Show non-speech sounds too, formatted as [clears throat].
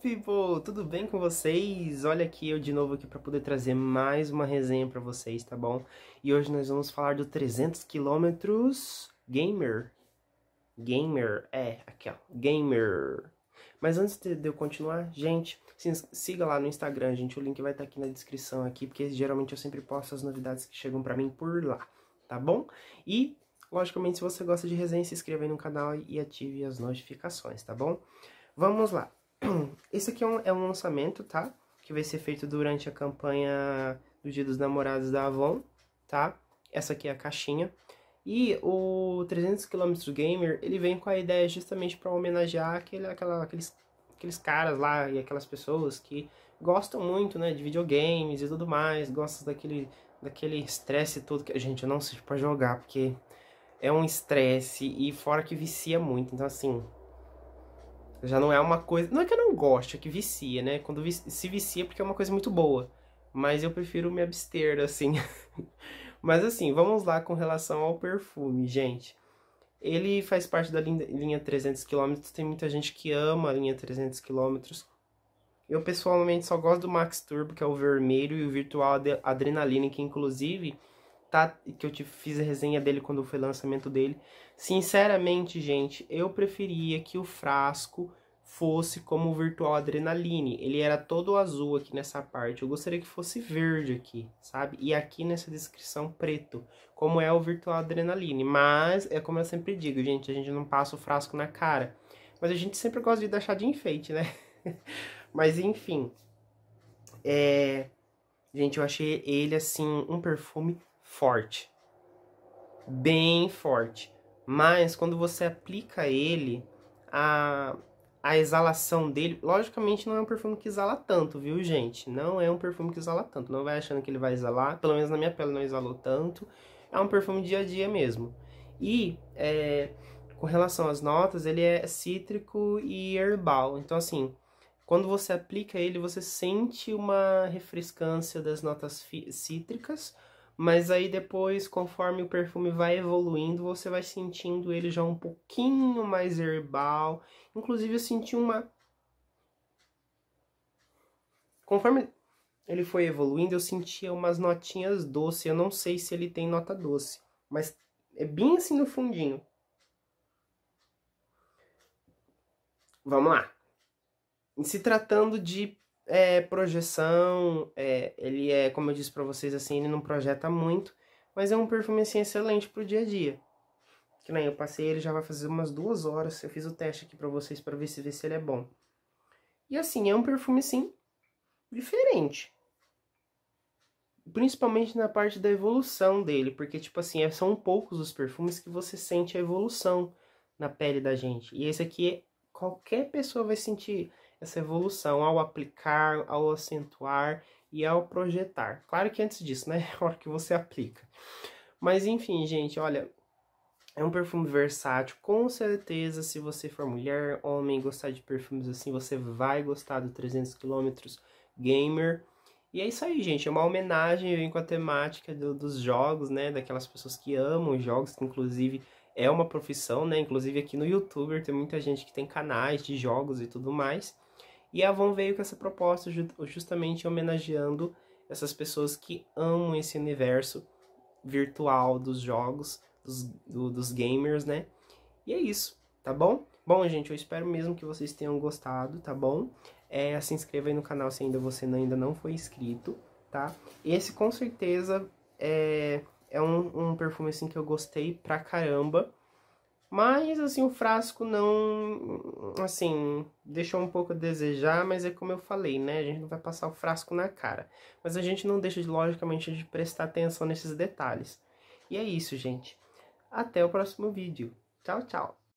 people? Tudo bem com vocês? Olha aqui eu de novo aqui para poder trazer mais uma resenha para vocês, tá bom? E hoje nós vamos falar do 300 quilômetros gamer. Gamer, é, aqui ó, gamer. Mas antes de eu continuar, gente, siga lá no Instagram, gente, o link vai estar tá aqui na descrição aqui, porque geralmente eu sempre posto as novidades que chegam para mim por lá, tá bom? E Logicamente, se você gosta de resenha, se inscreva aí no canal e ative as notificações, tá bom? Vamos lá. [clears throat] Isso aqui é um, é um lançamento, tá? Que vai ser feito durante a campanha do Dia dos Namorados da Avon, tá? Essa aqui é a caixinha. E o 300 km Gamer, ele vem com a ideia justamente para homenagear aquele, aquela, aqueles, aqueles caras lá e aquelas pessoas que gostam muito, né, de videogames e tudo mais, gostam daquele daquele estresse todo que a gente não se para jogar, porque é um estresse e fora que vicia muito. Então assim, já não é uma coisa. Não é que eu não gosto, é que vicia, né? Quando se vicia é porque é uma coisa muito boa. Mas eu prefiro me abster, assim. [laughs] mas assim, vamos lá com relação ao perfume, gente. Ele faz parte da linha 300 km, tem muita gente que ama a linha 300 km. Eu pessoalmente só gosto do Max Turbo, que é o vermelho, e o Virtual Adrenaline, que inclusive tá, que eu te fiz a resenha dele quando foi o lançamento dele. Sinceramente, gente, eu preferia que o frasco fosse como o Virtual Adrenaline. Ele era todo azul aqui nessa parte. Eu gostaria que fosse verde aqui, sabe? E aqui nessa descrição, preto, como é o Virtual Adrenaline. Mas é como eu sempre digo, gente, a gente não passa o frasco na cara. Mas a gente sempre gosta de deixar de enfeite, né? [laughs] Mas enfim. É... Gente, eu achei ele, assim, um perfume forte. Bem forte. Mas quando você aplica ele, a, a exalação dele, logicamente não é um perfume que exala tanto, viu, gente? Não é um perfume que exala tanto. Não vai achando que ele vai exalar. Pelo menos na minha pele não exalou tanto. É um perfume dia a dia mesmo. E é, com relação às notas, ele é cítrico e herbal. Então, assim, quando você aplica ele, você sente uma refrescância das notas cítricas mas aí depois, conforme o perfume vai evoluindo, você vai sentindo ele já um pouquinho mais herbal. Inclusive eu senti uma Conforme ele foi evoluindo, eu sentia umas notinhas doces. Eu não sei se ele tem nota doce, mas é bem assim no fundinho. Vamos lá. Em se tratando de é, projeção, é, ele é, como eu disse para vocês, assim, ele não projeta muito, mas é um perfume, assim, excelente pro dia a dia. Que nem eu passei, ele já vai fazer umas duas horas, eu fiz o teste aqui para vocês para ver se, ver se ele é bom. E assim, é um perfume, assim, diferente. Principalmente na parte da evolução dele, porque, tipo assim, é, são poucos os perfumes que você sente a evolução na pele da gente. E esse aqui, qualquer pessoa vai sentir essa evolução ao aplicar, ao acentuar e ao projetar. Claro que antes disso, né? [laughs] A hora que você aplica. Mas enfim, gente, olha, é um perfume versátil, com certeza, se você for mulher, homem, gostar de perfumes assim, você vai gostar do 300 km Gamer. E é isso aí, gente, é uma homenagem, com a temática do, dos jogos, né, daquelas pessoas que amam jogos, que inclusive é uma profissão, né, inclusive aqui no YouTube tem muita gente que tem canais de jogos e tudo mais. E a Avon veio com essa proposta justamente homenageando essas pessoas que amam esse universo virtual dos jogos, dos, do, dos gamers, né? E é isso, tá bom? Bom, gente, eu espero mesmo que vocês tenham gostado, tá bom? É, se inscreva aí no canal se ainda você não, ainda não foi inscrito, tá? Esse com certeza é, é um, um perfume assim que eu gostei pra caramba. Mas, assim, o frasco não, assim, deixou um pouco a desejar, mas é como eu falei, né? A gente não vai passar o frasco na cara. Mas a gente não deixa, de, logicamente, de prestar atenção nesses detalhes. E é isso, gente. Até o próximo vídeo. Tchau, tchau.